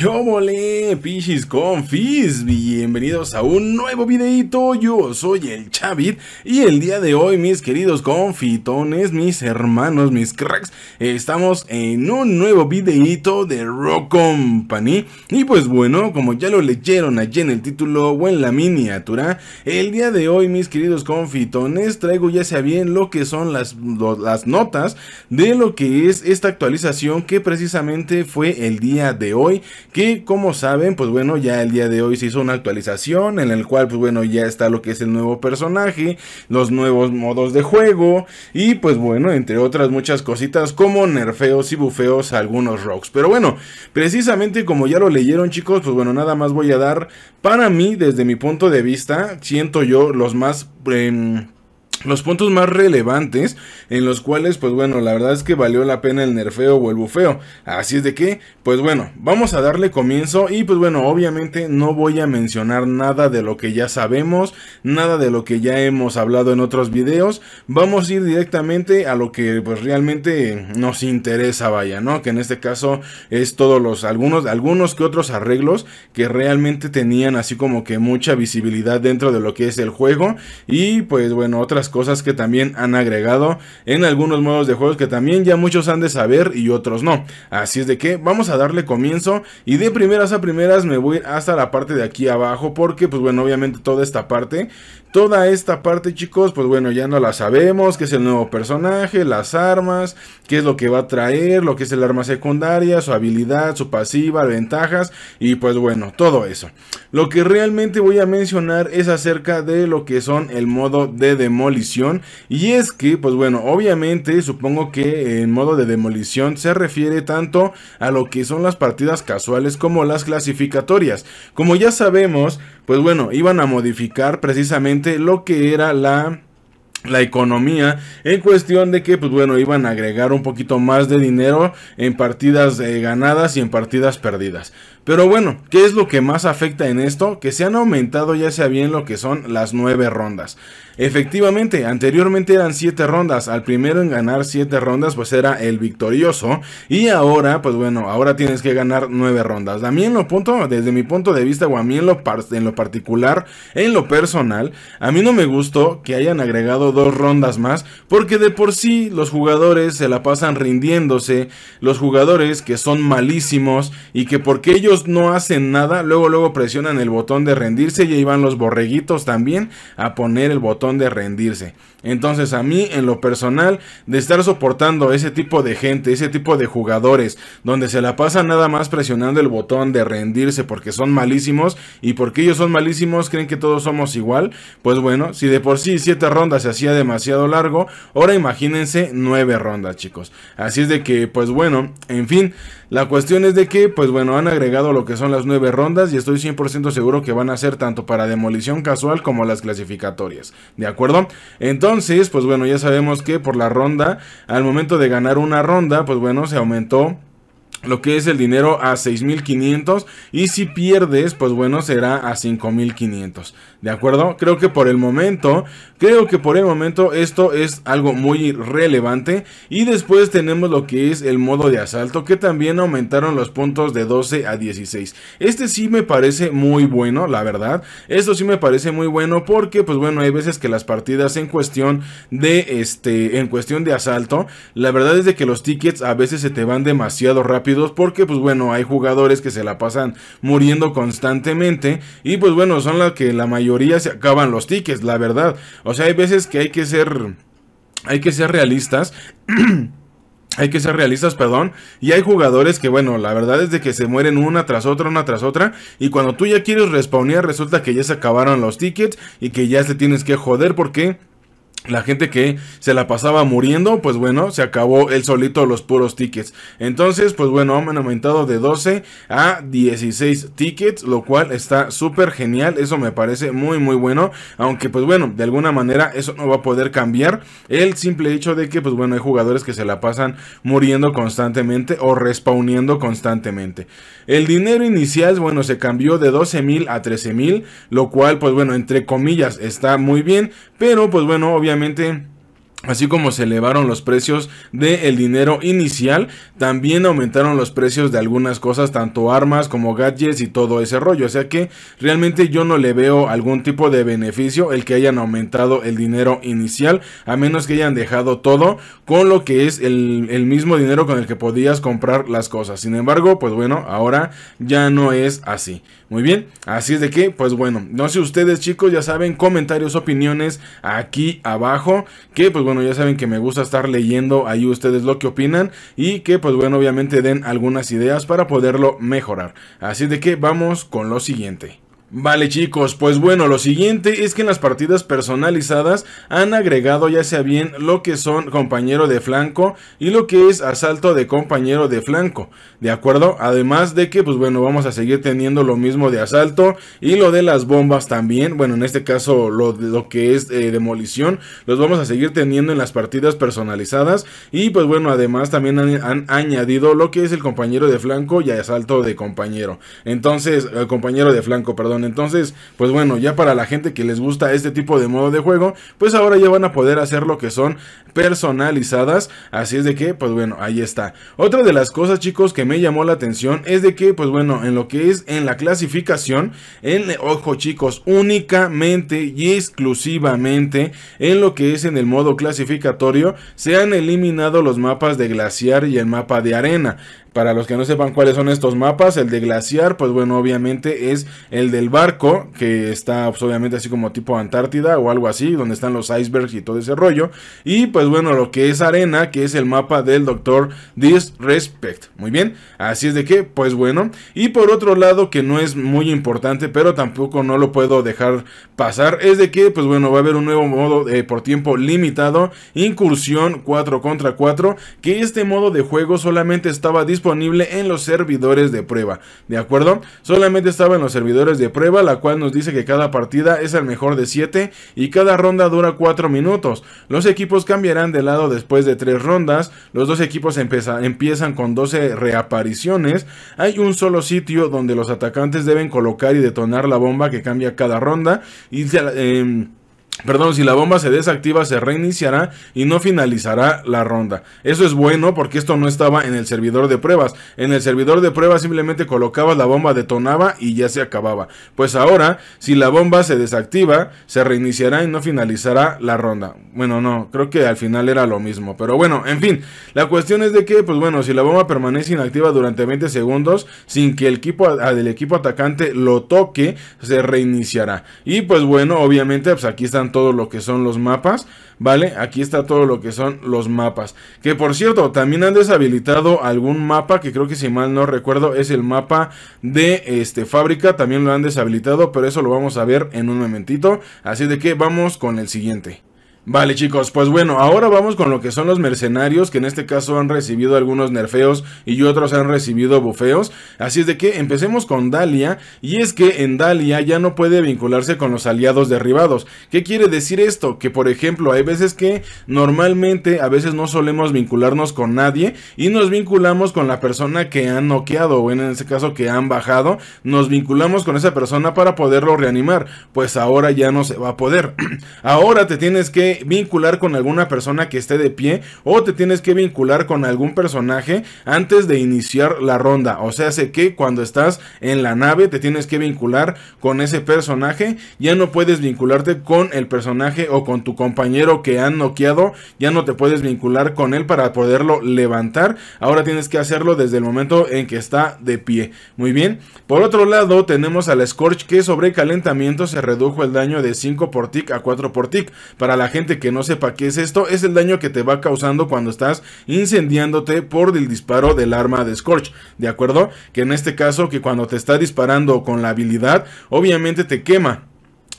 ¡Qué pichis confis! Bienvenidos a un nuevo videito, yo soy el Chavit y el día de hoy mis queridos confitones, mis hermanos, mis cracks, estamos en un nuevo videito de Rock Company y pues bueno, como ya lo leyeron allí en el título o en la miniatura, el día de hoy mis queridos confitones traigo ya sea bien lo que son las, las notas de lo que es esta actualización que precisamente fue el día de hoy que como saben, pues bueno, ya el día de hoy se hizo una actualización en el cual, pues bueno, ya está lo que es el nuevo personaje, los nuevos modos de juego y pues bueno, entre otras muchas cositas como nerfeos y bufeos a algunos rocks. Pero bueno, precisamente como ya lo leyeron chicos, pues bueno, nada más voy a dar para mí, desde mi punto de vista, siento yo los más... Em, los puntos más relevantes en los cuales pues bueno la verdad es que valió la pena el nerfeo o el bufeo así es de que pues bueno vamos a darle comienzo y pues bueno obviamente no voy a mencionar nada de lo que ya sabemos nada de lo que ya hemos hablado en otros videos vamos a ir directamente a lo que pues realmente nos interesa vaya no que en este caso es todos los algunos algunos que otros arreglos que realmente tenían así como que mucha visibilidad dentro de lo que es el juego y pues bueno otras cosas que también han agregado en algunos modos de juegos que también ya muchos han de saber y otros no. Así es de que vamos a darle comienzo y de primeras a primeras me voy hasta la parte de aquí abajo porque pues bueno obviamente toda esta parte Toda esta parte, chicos, pues bueno, ya no la sabemos, que es el nuevo personaje, las armas, qué es lo que va a traer, lo que es el arma secundaria, su habilidad, su pasiva, ventajas y pues bueno, todo eso. Lo que realmente voy a mencionar es acerca de lo que son el modo de demolición y es que, pues bueno, obviamente supongo que el modo de demolición se refiere tanto a lo que son las partidas casuales como las clasificatorias. Como ya sabemos, pues bueno, iban a modificar precisamente lo que era la la economía en cuestión de que pues bueno iban a agregar un poquito más de dinero en partidas eh, ganadas y en partidas perdidas pero bueno, ¿qué es lo que más afecta en esto? Que se han aumentado ya sea bien lo que son las 9 rondas. Efectivamente, anteriormente eran 7 rondas, al primero en ganar 7 rondas pues era el victorioso y ahora pues bueno, ahora tienes que ganar 9 rondas. A mí en lo punto, desde mi punto de vista o a mí en lo, en lo particular, en lo personal, a mí no me gustó que hayan agregado dos rondas más porque de por sí los jugadores se la pasan rindiéndose, los jugadores que son malísimos y que porque ellos no hacen nada, luego luego presionan el botón de rendirse y ahí van los borreguitos también a poner el botón de rendirse. Entonces a mí en lo personal de estar soportando ese tipo de gente, ese tipo de jugadores, donde se la pasa nada más presionando el botón de rendirse porque son malísimos y porque ellos son malísimos creen que todos somos igual, pues bueno, si de por sí siete rondas se hacía demasiado largo, ahora imagínense nueve rondas chicos. Así es de que pues bueno, en fin, la cuestión es de que pues bueno, han agregado lo que son las nueve rondas y estoy 100% seguro que van a ser tanto para demolición casual como las clasificatorias, ¿de acuerdo? Entonces entonces, pues bueno, ya sabemos que por la ronda, al momento de ganar una ronda, pues bueno, se aumentó lo que es el dinero a 6.500 y si pierdes pues bueno será a 5.500 de acuerdo creo que por el momento creo que por el momento esto es algo muy relevante y después tenemos lo que es el modo de asalto que también aumentaron los puntos de 12 a 16 este sí me parece muy bueno la verdad esto sí me parece muy bueno porque pues bueno hay veces que las partidas en cuestión de este en cuestión de asalto la verdad es de que los tickets a veces se te van demasiado rápido porque pues bueno, hay jugadores que se la pasan muriendo constantemente y pues bueno, son las que la mayoría se acaban los tickets, la verdad. O sea, hay veces que hay que ser hay que ser realistas. Hay que ser realistas, perdón. Y hay jugadores que, bueno, la verdad es de que se mueren una tras otra, una tras otra. Y cuando tú ya quieres respawnear, resulta que ya se acabaron los tickets y que ya te tienes que joder porque la gente que se la pasaba muriendo, pues bueno, se acabó el solito los puros tickets. Entonces, pues bueno, han aumentado de 12 a 16 tickets, lo cual está súper genial. Eso me parece muy, muy bueno. Aunque, pues bueno, de alguna manera eso no va a poder cambiar. El simple hecho de que, pues bueno, hay jugadores que se la pasan muriendo constantemente o respawniendo constantemente. El dinero inicial, bueno, se cambió de 12 mil a 13 mil, lo cual, pues bueno, entre comillas, está muy bien. Pero, pues bueno, obviamente obviamente Así como se elevaron los precios del el dinero inicial, también aumentaron los precios de algunas cosas, tanto armas como gadgets y todo ese rollo. O sea que realmente yo no le veo algún tipo de beneficio el que hayan aumentado el dinero inicial, a menos que hayan dejado todo con lo que es el, el mismo dinero con el que podías comprar las cosas. Sin embargo, pues bueno, ahora ya no es así. Muy bien, así es de que, pues bueno, no sé ustedes chicos, ya saben, comentarios, opiniones aquí abajo, que pues bueno, bueno, ya saben que me gusta estar leyendo ahí ustedes lo que opinan y que pues bueno, obviamente den algunas ideas para poderlo mejorar. Así de que vamos con lo siguiente. Vale chicos, pues bueno, lo siguiente es que en las partidas personalizadas han agregado ya sea bien lo que son compañero de flanco y lo que es asalto de compañero de flanco, ¿de acuerdo? Además de que pues bueno, vamos a seguir teniendo lo mismo de asalto y lo de las bombas también, bueno en este caso lo, lo que es eh, demolición, los vamos a seguir teniendo en las partidas personalizadas y pues bueno, además también han, han añadido lo que es el compañero de flanco y asalto de compañero, entonces, el compañero de flanco, perdón entonces, pues bueno, ya para la gente que les gusta este tipo de modo de juego, pues ahora ya van a poder hacer lo que son personalizadas. Así es de que, pues bueno, ahí está. Otra de las cosas, chicos, que me llamó la atención es de que, pues bueno, en lo que es en la clasificación, en, ojo chicos, únicamente y exclusivamente en lo que es en el modo clasificatorio, se han eliminado los mapas de glaciar y el mapa de arena. Para los que no sepan cuáles son estos mapas, el de glaciar, pues bueno, obviamente es el del barco, que está pues, obviamente así como tipo Antártida o algo así, donde están los icebergs y todo ese rollo. Y pues bueno, lo que es arena, que es el mapa del doctor Disrespect. Muy bien, así es de que, pues bueno. Y por otro lado, que no es muy importante, pero tampoco no lo puedo dejar pasar, es de que, pues bueno, va a haber un nuevo modo eh, por tiempo limitado, incursión 4 contra 4, que este modo de juego solamente estaba disponible disponible en los servidores de prueba, ¿de acuerdo? Solamente estaba en los servidores de prueba, la cual nos dice que cada partida es el mejor de 7 y cada ronda dura 4 minutos. Los equipos cambiarán de lado después de 3 rondas, los dos equipos empiezan con 12 reapariciones, hay un solo sitio donde los atacantes deben colocar y detonar la bomba que cambia cada ronda y em, Perdón, si la bomba se desactiva, se reiniciará y no finalizará la ronda. Eso es bueno porque esto no estaba en el servidor de pruebas. En el servidor de pruebas simplemente colocabas la bomba, detonaba y ya se acababa. Pues ahora, si la bomba se desactiva, se reiniciará y no finalizará la ronda. Bueno, no, creo que al final era lo mismo. Pero bueno, en fin, la cuestión es de que, pues bueno, si la bomba permanece inactiva durante 20 segundos, sin que el equipo del equipo atacante lo toque, se reiniciará. Y pues bueno, obviamente, pues aquí está todo lo que son los mapas, ¿vale? Aquí está todo lo que son los mapas. Que por cierto, también han deshabilitado algún mapa que creo que si mal no recuerdo es el mapa de este, fábrica. También lo han deshabilitado, pero eso lo vamos a ver en un momentito. Así de que vamos con el siguiente. Vale chicos, pues bueno, ahora vamos con lo que son los mercenarios, que en este caso han recibido algunos nerfeos y otros han recibido bufeos, así es de que empecemos con Dalia, y es que en Dalia ya no puede vincularse con los aliados derribados, ¿qué quiere decir esto? Que por ejemplo hay veces que normalmente a veces no solemos vincularnos con nadie y nos vinculamos con la persona que han noqueado o en este caso que han bajado, nos vinculamos con esa persona para poderlo reanimar, pues ahora ya no se va a poder, ahora te tienes que vincular con alguna persona que esté de pie o te tienes que vincular con algún personaje antes de iniciar la ronda. O sea, sé que cuando estás en la nave te tienes que vincular con ese personaje. Ya no puedes vincularte con el personaje o con tu compañero que han noqueado. Ya no te puedes vincular con él para poderlo levantar. Ahora tienes que hacerlo desde el momento en que está de pie. Muy bien. Por otro lado, tenemos al Scorch que sobre calentamiento se redujo el daño de 5 por tick a 4 por tick. Para la gente que no sepa qué es esto, es el daño que te va causando cuando estás incendiándote por el disparo del arma de Scorch, ¿de acuerdo? Que en este caso, que cuando te está disparando con la habilidad, obviamente te quema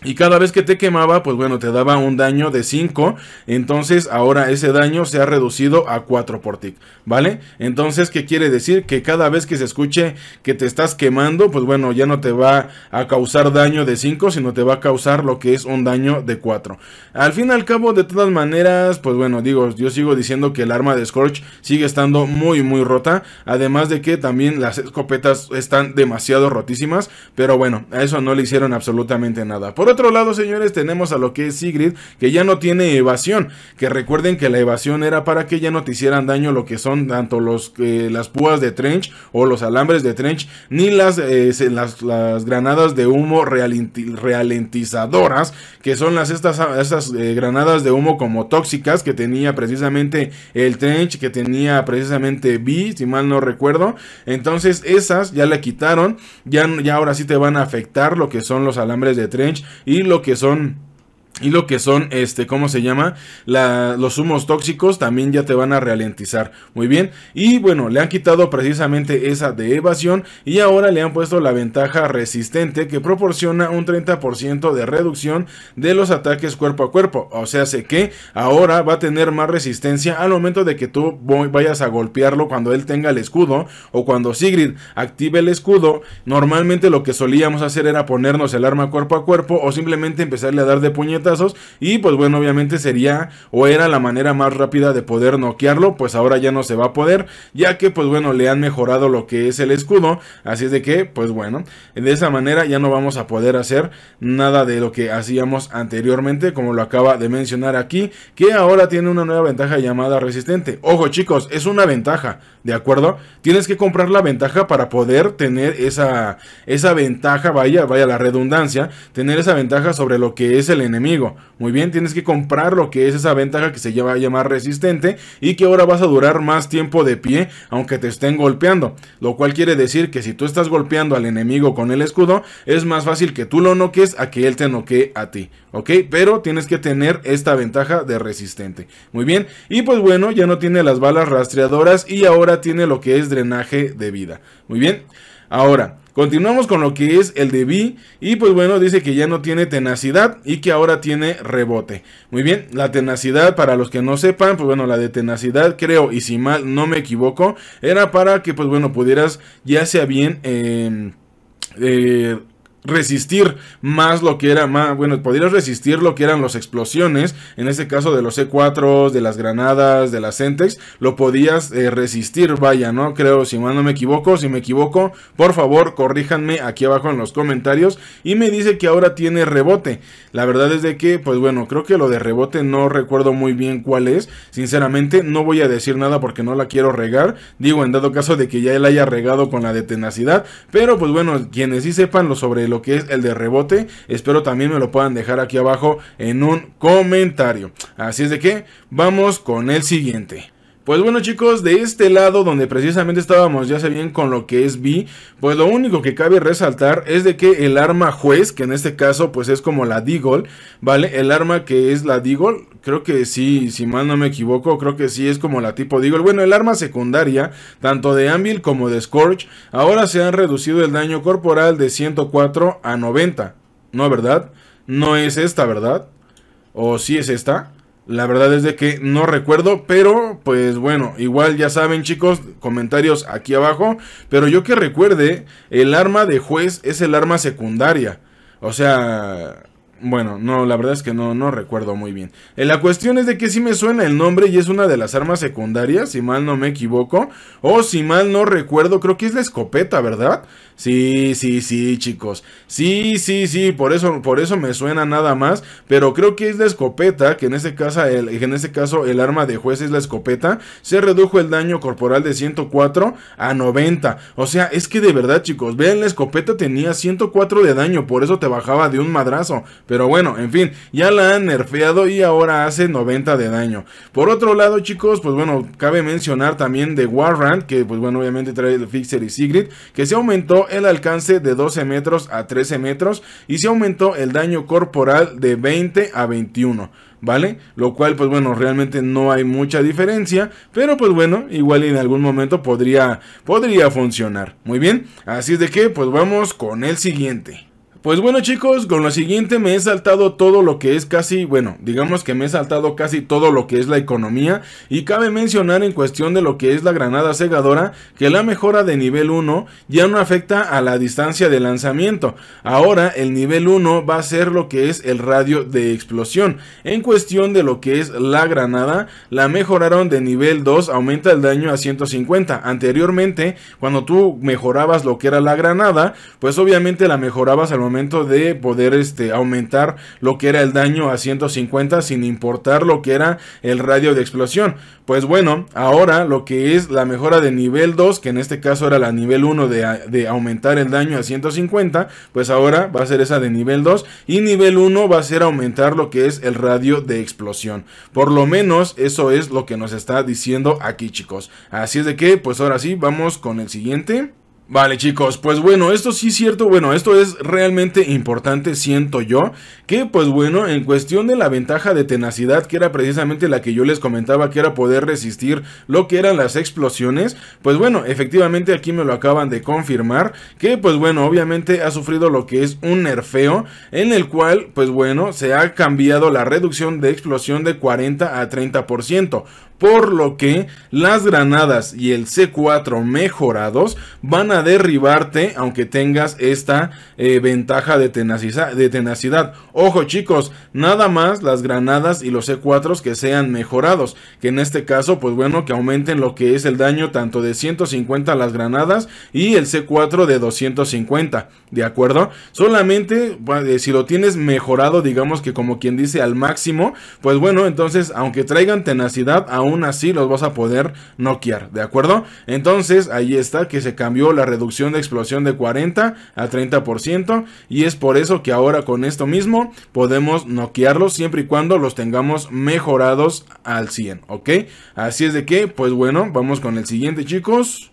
y cada vez que te quemaba, pues bueno, te daba un daño de 5. Entonces ahora ese daño se ha reducido a 4 por tick, ¿vale? Entonces, ¿qué quiere decir? Que cada vez que se escuche que te estás quemando, pues bueno, ya no te va a causar daño de 5, sino te va a causar lo que es un daño de 4. Al fin y al cabo, de todas maneras, pues bueno, digo, yo sigo diciendo que el arma de Scorch sigue estando muy, muy rota. Además de que también las escopetas están demasiado rotísimas. Pero bueno, a eso no le hicieron absolutamente nada. Por otro lado, señores, tenemos a lo que es Sigrid, que ya no tiene evasión. Que recuerden que la evasión era para que ya no te hicieran daño lo que son tanto los, eh, las púas de Trench o los alambres de Trench, ni las, eh, las, granadas de humo ralentizadoras, que son las estas, estas eh, granadas de humo como tóxicas que tenía precisamente el Trench, que tenía precisamente B, si mal no recuerdo. Entonces esas ya la quitaron, ya, ya ahora sí te van a afectar lo que son los alambres de trench, y lo que son y lo que son, este, ¿cómo se llama? los humos tóxicos también ya te van a ralentizar. Muy bien. Y bueno, le han quitado precisamente esa de evasión y ahora le han puesto la ventaja resistente que proporciona un 30% de reducción de los ataques cuerpo a cuerpo. O sea, sé que ahora va a tener más resistencia al momento de que tú vayas a golpearlo cuando él tenga el escudo o cuando Sigrid active el escudo. Normalmente lo que solíamos hacer era ponernos el arma cuerpo a cuerpo o simplemente empezarle a dar de puñetas y pues bueno, obviamente sería o era la manera más rápida de poder noquearlo. Pues ahora ya no se va a poder. Ya que pues bueno, le han mejorado lo que es el escudo. Así es de que pues bueno, de esa manera ya no vamos a poder hacer nada de lo que hacíamos anteriormente. Como lo acaba de mencionar aquí. Que ahora tiene una nueva ventaja llamada resistente. Ojo chicos, es una ventaja. ¿de acuerdo? Tienes que comprar la ventaja para poder tener esa, esa ventaja, vaya, vaya la redundancia, tener esa ventaja sobre lo que es el enemigo. Muy bien, tienes que comprar lo que es esa ventaja que se lleva a llamar resistente y que ahora vas a durar más tiempo de pie aunque te estén golpeando. Lo cual quiere decir que si tú estás golpeando al enemigo con el escudo, es más fácil que tú lo noques a que él te noque a ti, ¿ok? Pero tienes que tener esta ventaja de resistente. Muy bien, y pues bueno, ya no tiene las balas rastreadoras y ahora tiene lo que es drenaje de vida. Muy bien. Ahora, continuamos con lo que es el de B. Y pues bueno, dice que ya no tiene tenacidad y que ahora tiene rebote. Muy bien, la tenacidad, para los que no sepan, pues bueno, la de tenacidad, creo, y si mal no me equivoco, era para que pues bueno, pudieras ya sea bien... Em, eh, resistir más lo que era más bueno podrías resistir lo que eran las explosiones en este caso de los C4 de las granadas de las Sentex lo podías eh, resistir vaya no creo si no me equivoco si me equivoco por favor corríjanme aquí abajo en los comentarios y me dice que ahora tiene rebote la verdad es de que pues bueno creo que lo de rebote no recuerdo muy bien cuál es sinceramente no voy a decir nada porque no la quiero regar digo en dado caso de que ya él haya regado con la de tenacidad pero pues bueno quienes sí sepan lo sobre lo que es el de rebote. Espero también me lo puedan dejar aquí abajo en un comentario. Así es de que vamos con el siguiente. Pues bueno chicos, de este lado donde precisamente estábamos ya se bien con lo que es B, pues lo único que cabe resaltar es de que el arma juez, que en este caso pues es como la Deagle, ¿vale? El arma que es la Deagle, creo que sí, si mal no me equivoco, creo que sí es como la tipo Deagle. Bueno, el arma secundaria, tanto de Anvil como de Scorch, ahora se han reducido el daño corporal de 104 a 90, ¿no verdad? No es esta, ¿verdad? ¿O si es esta? La verdad es de que no recuerdo, pero pues bueno, igual ya saben chicos, comentarios aquí abajo, pero yo que recuerde, el arma de juez es el arma secundaria. O sea, bueno, no, la verdad es que no, no recuerdo muy bien. Eh, la cuestión es de que sí me suena el nombre y es una de las armas secundarias, si mal no me equivoco. O si mal no recuerdo, creo que es la escopeta, ¿verdad? Sí, sí, sí, chicos. Sí, sí, sí, por eso, por eso me suena nada más. Pero creo que es la escopeta, que en ese caso el, en este caso el arma de juez es la escopeta. Se redujo el daño corporal de 104 a 90. O sea, es que de verdad, chicos, vean, la escopeta tenía 104 de daño, por eso te bajaba de un madrazo. Pero bueno, en fin, ya la han nerfeado y ahora hace 90 de daño. Por otro lado, chicos, pues bueno, cabe mencionar también de Warrant, que pues bueno, obviamente trae el Fixer y Sigrid, que se aumentó el alcance de 12 metros a 13 metros y se aumentó el daño corporal de 20 a 21. ¿vale? Lo cual, pues bueno, realmente no hay mucha diferencia, pero pues bueno, igual en algún momento podría, podría funcionar. Muy bien, así es de que, pues vamos con el siguiente. Pues bueno chicos, con lo siguiente me he saltado todo lo que es casi, bueno, digamos que me he saltado casi todo lo que es la economía y cabe mencionar en cuestión de lo que es la granada cegadora que la mejora de nivel 1 ya no afecta a la distancia de lanzamiento, ahora el nivel 1 va a ser lo que es el radio de explosión, en cuestión de lo que es la granada la mejoraron de nivel 2 aumenta el daño a 150, anteriormente cuando tú mejorabas lo que era la granada pues obviamente la mejorabas a de poder este, aumentar lo que era el daño a 150 sin importar lo que era el radio de explosión. Pues bueno, ahora lo que es la mejora de nivel 2, que en este caso era la nivel 1 de, de aumentar el daño a 150, pues ahora va a ser esa de nivel 2 y nivel 1 va a ser aumentar lo que es el radio de explosión. Por lo menos eso es lo que nos está diciendo aquí chicos. Así es de que pues ahora sí vamos con el siguiente. Vale chicos, pues bueno, esto sí es cierto, bueno, esto es realmente importante, siento yo, que pues bueno, en cuestión de la ventaja de tenacidad, que era precisamente la que yo les comentaba, que era poder resistir lo que eran las explosiones, pues bueno, efectivamente aquí me lo acaban de confirmar, que pues bueno, obviamente ha sufrido lo que es un nerfeo, en el cual pues bueno, se ha cambiado la reducción de explosión de 40 a 30%, por lo que las granadas y el C4 mejorados van a derribarte aunque tengas esta eh, ventaja de tenacidad, de tenacidad. Ojo chicos, nada más las granadas y los C4 que sean mejorados, que en este caso pues bueno que aumenten lo que es el daño tanto de 150 las granadas y el C4 de 250, ¿de acuerdo? Solamente eh, si lo tienes mejorado digamos que como quien dice al máximo, pues bueno entonces aunque traigan tenacidad aún aún así los vas a poder noquear, ¿de acuerdo? Entonces ahí está que se cambió la reducción de explosión de 40 a 30% y es por eso que ahora con esto mismo podemos noquearlos siempre y cuando los tengamos mejorados al 100, ¿ok? Así es de que, pues bueno, vamos con el siguiente chicos.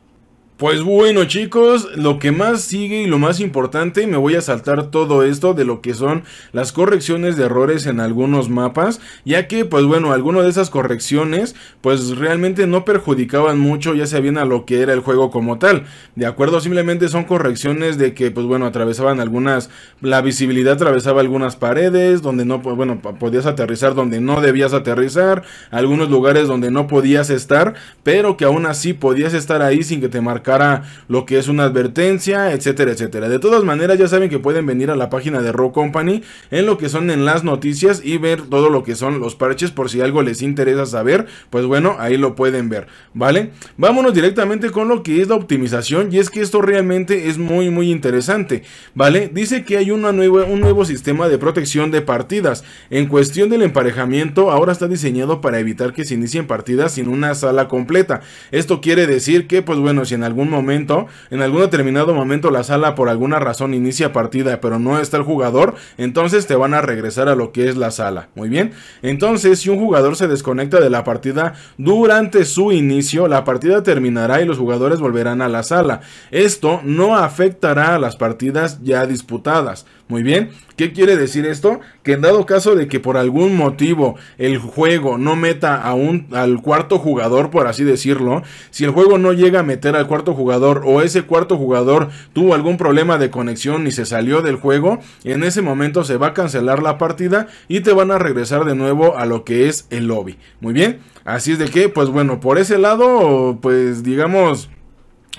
Pues bueno chicos, lo que más sigue y lo más importante, me voy a saltar todo esto de lo que son las correcciones de errores en algunos mapas, ya que pues bueno, algunas de esas correcciones pues realmente no perjudicaban mucho ya sea bien a lo que era el juego como tal, de acuerdo, simplemente son correcciones de que pues bueno, atravesaban algunas, la visibilidad atravesaba algunas paredes, donde no, pues bueno, podías aterrizar donde no debías aterrizar, algunos lugares donde no podías estar, pero que aún así podías estar ahí sin que te marcaran cara lo que es una advertencia, etcétera, etcétera. De todas maneras, ya saben que pueden venir a la página de Raw Company en lo que son en las noticias y ver todo lo que son los parches por si algo les interesa saber, pues bueno, ahí lo pueden ver, ¿vale? Vámonos directamente con lo que es la optimización y es que esto realmente es muy muy interesante, ¿vale? Dice que hay una nueva, un nuevo sistema de protección de partidas. En cuestión del emparejamiento, ahora está diseñado para evitar que se inicien partidas sin una sala completa. Esto quiere decir que, pues bueno, si en algún algún momento, en algún determinado momento la sala por alguna razón inicia partida, pero no está el jugador, entonces te van a regresar a lo que es la sala. Muy bien. Entonces, si un jugador se desconecta de la partida durante su inicio, la partida terminará y los jugadores volverán a la sala. Esto no afectará a las partidas ya disputadas. Muy bien, ¿qué quiere decir esto? Que en dado caso de que por algún motivo el juego no meta a al cuarto jugador, por así decirlo, si el juego no llega a meter al cuarto jugador o ese cuarto jugador tuvo algún problema de conexión y se salió del juego, en ese momento se va a cancelar la partida y te van a regresar de nuevo a lo que es el lobby. Muy bien, así es de que, pues bueno, por ese lado, pues digamos...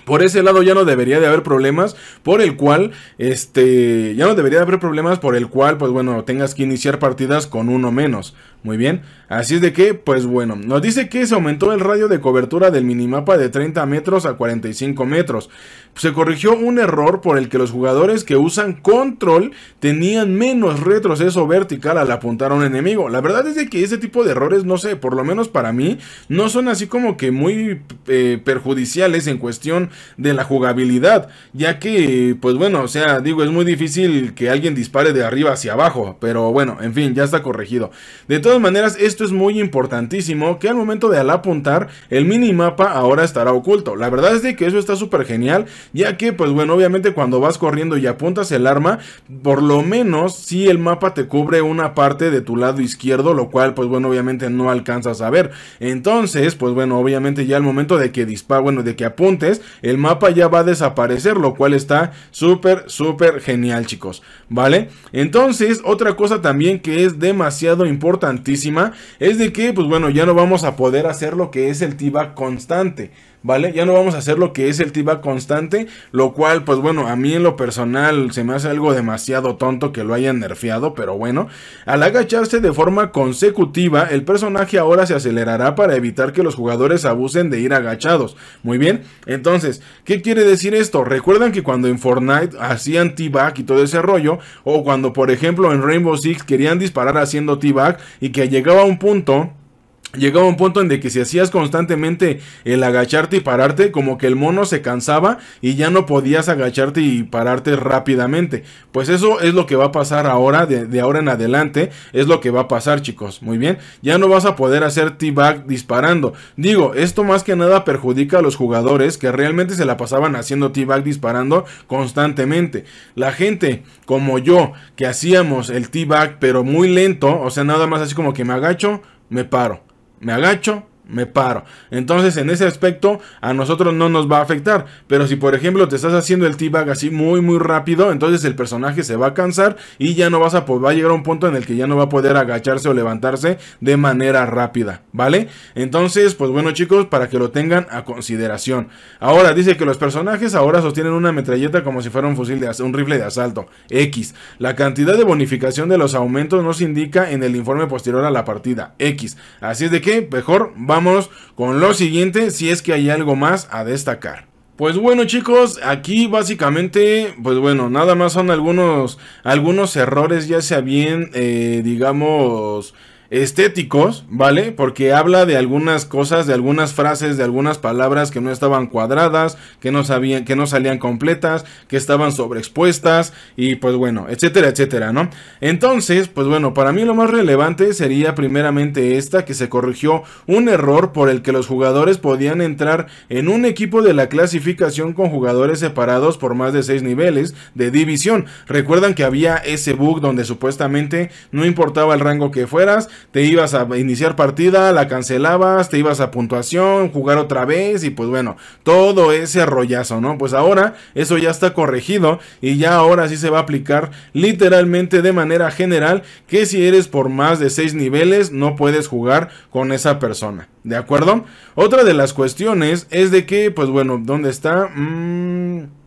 Por ese lado ya no debería de haber problemas, por el cual, este, ya no debería de haber problemas por el cual, pues bueno, tengas que iniciar partidas con uno menos. Muy bien, así es de que, pues bueno, nos dice que se aumentó el radio de cobertura del minimapa de 30 metros a 45 metros. Se corrigió un error por el que los jugadores que usan control tenían menos retroceso vertical al apuntar a un enemigo. La verdad es de que ese tipo de errores, no sé, por lo menos para mí, no son así como que muy eh, perjudiciales en cuestión de la jugabilidad, ya que, pues bueno, o sea, digo, es muy difícil que alguien dispare de arriba hacia abajo, pero bueno, en fin, ya está corregido. De todas maneras, esto es muy importantísimo, que al momento de al apuntar, el minimapa ahora estará oculto. La verdad es de que eso está súper genial, ya que, pues bueno, obviamente cuando vas corriendo y apuntas el arma, por lo menos si el mapa te cubre una parte de tu lado izquierdo, lo cual, pues bueno, obviamente no alcanzas a ver. Entonces, pues bueno, obviamente ya al momento de que dispara, bueno, de que apuntes, el mapa ya va a desaparecer, lo cual está súper, súper genial, chicos. ¿Vale? Entonces, otra cosa también que es demasiado importante es de que, pues bueno, ya no vamos a poder hacer lo que es el t constante. ¿vale? Ya no vamos a hacer lo que es el T-Back constante, lo cual, pues bueno, a mí en lo personal se me hace algo demasiado tonto que lo hayan nerfeado, pero bueno, al agacharse de forma consecutiva, el personaje ahora se acelerará para evitar que los jugadores abusen de ir agachados. Muy bien, entonces, ¿qué quiere decir esto? Recuerdan que cuando en Fortnite hacían T-Back y todo ese rollo, o cuando por ejemplo en Rainbow Six querían disparar haciendo t y que llegaba un punto Llegaba un punto en de que si hacías constantemente el agacharte y pararte, como que el mono se cansaba y ya no podías agacharte y pararte rápidamente. Pues eso es lo que va a pasar ahora, de, de ahora en adelante, es lo que va a pasar chicos, muy bien. Ya no vas a poder hacer T-Bag disparando. Digo, esto más que nada perjudica a los jugadores que realmente se la pasaban haciendo T-Bag disparando constantemente. La gente como yo, que hacíamos el T-Bag pero muy lento, o sea, nada más así como que me agacho, me paro me agacho, me paro. Entonces, en ese aspecto, a nosotros no nos va a afectar. Pero si, por ejemplo, te estás haciendo el T-Bag así muy, muy rápido, entonces el personaje se va a cansar y ya no vas a poder, va a llegar a un punto en el que ya no va a poder agacharse o levantarse de manera rápida, ¿vale? Entonces, pues bueno, chicos, para que lo tengan a consideración. Ahora, dice que los personajes ahora sostienen una metralleta como si fuera un fusil de un rifle de asalto. X. La cantidad de bonificación de los aumentos no se indica en el informe posterior a la partida. X. Así es de que, mejor, con lo siguiente si es que hay algo más a destacar. Pues bueno chicos, aquí básicamente, pues bueno, nada más son algunos, algunos errores ya sea bien, eh, digamos, estéticos, ¿vale? Porque habla de algunas cosas, de algunas frases, de algunas palabras que no estaban cuadradas, que no sabían, que no salían completas, que estaban sobreexpuestas y pues bueno, etcétera, etcétera, ¿no? Entonces, pues bueno, para mí lo más relevante sería primeramente esta que se corrigió un error por el que los jugadores podían entrar en un equipo de la clasificación con jugadores separados por más de 6 niveles de división. Recuerdan que había ese bug donde supuestamente no importaba el rango que fueras, te ibas a iniciar partida, la cancelabas, te ibas a puntuación, jugar otra vez y pues bueno, todo ese arrollazo, ¿no? Pues ahora eso ya está corregido y ya ahora sí se va a aplicar literalmente de manera general que si eres por más de 6 niveles no puedes jugar con esa persona. ¿De acuerdo? Otra de las cuestiones es de que, pues bueno, ¿dónde está? Mmm...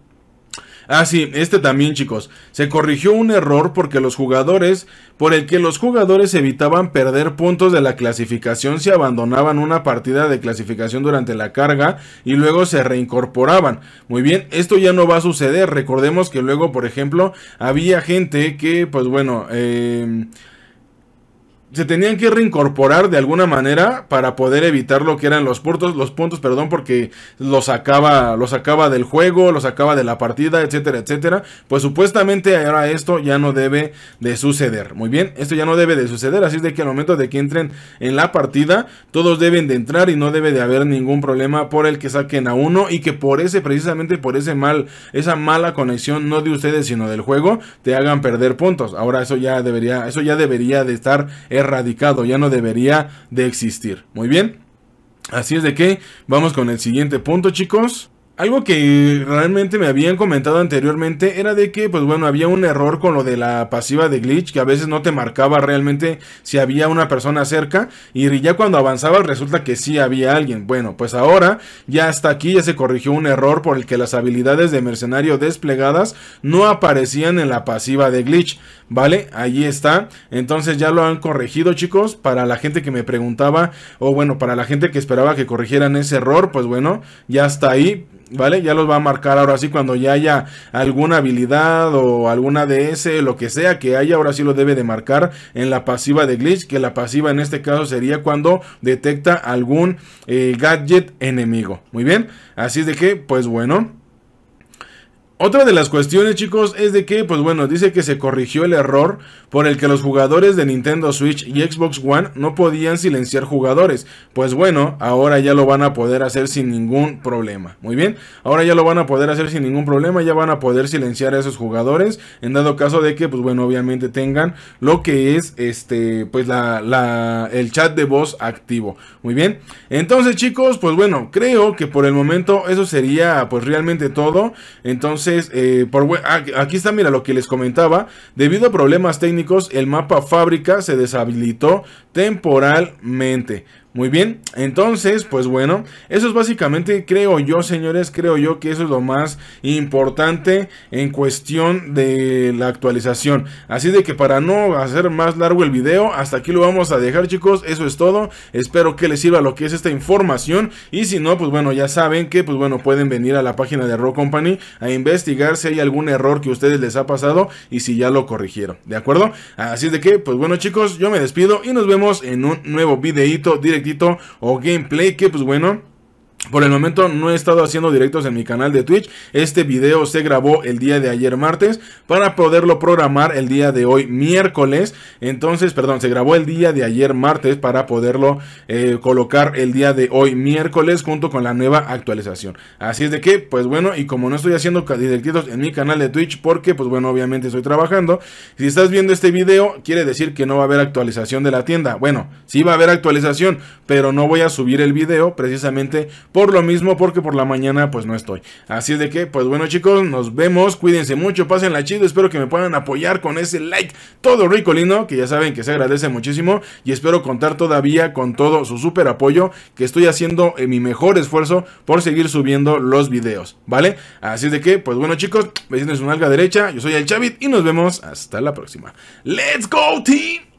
Ah, sí, este también, chicos. Se corrigió un error porque los jugadores, por el que los jugadores evitaban perder puntos de la clasificación si abandonaban una partida de clasificación durante la carga y luego se reincorporaban. Muy bien, esto ya no va a suceder. Recordemos que luego, por ejemplo, había gente que, pues bueno, eh se tenían que reincorporar de alguna manera para poder evitar lo que eran los puntos, los puntos, perdón, porque los sacaba, los sacaba del juego, los sacaba de la partida, etcétera, etcétera. Pues supuestamente ahora esto ya no debe de suceder. Muy bien, esto ya no debe de suceder, así es de que al momento de que entren en la partida, todos deben de entrar y no debe de haber ningún problema por el que saquen a uno y que por ese precisamente por ese mal, esa mala conexión no de ustedes sino del juego te hagan perder puntos. Ahora eso ya debería, eso ya debería de estar erradicado, ya no debería de existir. Muy bien. Así es de que vamos con el siguiente punto, chicos. Algo que realmente me habían comentado anteriormente era de que, pues bueno, había un error con lo de la pasiva de glitch, que a veces no te marcaba realmente si había una persona cerca, y ya cuando avanzaba resulta que sí había alguien. Bueno, pues ahora ya hasta aquí ya se corrigió un error por el que las habilidades de mercenario desplegadas no aparecían en la pasiva de glitch, ¿vale? ahí está. Entonces ya lo han corregido, chicos, para la gente que me preguntaba, o bueno, para la gente que esperaba que corrigieran ese error, pues bueno, ya está ahí ¿Vale? Ya los va a marcar ahora sí cuando ya haya alguna habilidad o alguna DS, lo que sea que haya, ahora sí lo debe de marcar en la pasiva de glitch, que la pasiva en este caso sería cuando detecta algún eh, gadget enemigo. Muy bien, así de que, pues bueno. Otra de las cuestiones, chicos, es de que, pues bueno, dice que se corrigió el error por el que los jugadores de Nintendo Switch y Xbox One no podían silenciar jugadores. Pues bueno, ahora ya lo van a poder hacer sin ningún problema. Muy bien, ahora ya lo van a poder hacer sin ningún problema, ya van a poder silenciar a esos jugadores, en dado caso de que, pues bueno, obviamente tengan lo que es, este, pues la, la, el chat de voz activo. Muy bien, entonces chicos, pues bueno, creo que por el momento eso sería, pues realmente todo. Entonces, eh, por, ah, aquí está, mira lo que les comentaba. Debido a problemas técnicos, el mapa fábrica se deshabilitó temporalmente. Muy bien, entonces, pues bueno, eso es básicamente, creo yo, señores, creo yo que eso es lo más importante en cuestión de la actualización. Así de que para no hacer más largo el video, hasta aquí lo vamos a dejar, chicos. Eso es todo. Espero que les sirva lo que es esta información. Y si no, pues bueno, ya saben que, pues bueno, pueden venir a la página de Rock Company a investigar si hay algún error que a ustedes les ha pasado y si ya lo corrigieron, ¿de acuerdo? Así de que, pues bueno, chicos, yo me despido y nos vemos en un nuevo videito directo o gameplay que pues bueno por el momento no he estado haciendo directos en mi canal de Twitch. Este video se grabó el día de ayer martes para poderlo programar el día de hoy miércoles. Entonces, perdón, se grabó el día de ayer martes para poderlo eh, colocar el día de hoy miércoles junto con la nueva actualización. Así es de que, pues bueno, y como no estoy haciendo directos en mi canal de Twitch porque, pues bueno, obviamente estoy trabajando. Si estás viendo este video, quiere decir que no va a haber actualización de la tienda. Bueno, sí va a haber actualización, pero no voy a subir el video precisamente por lo mismo, porque por la mañana pues no estoy. Así es de que, pues bueno chicos, nos vemos. Cuídense mucho, pasen la chido. Espero que me puedan apoyar con ese like todo rico, lindo, que ya saben que se agradece muchísimo. Y espero contar todavía con todo su súper apoyo, que estoy haciendo eh, mi mejor esfuerzo por seguir subiendo los videos, ¿vale? Así es de que, pues bueno chicos, Me en su alga derecha. Yo soy el Chavit y nos vemos hasta la próxima. ¡Let's go, team!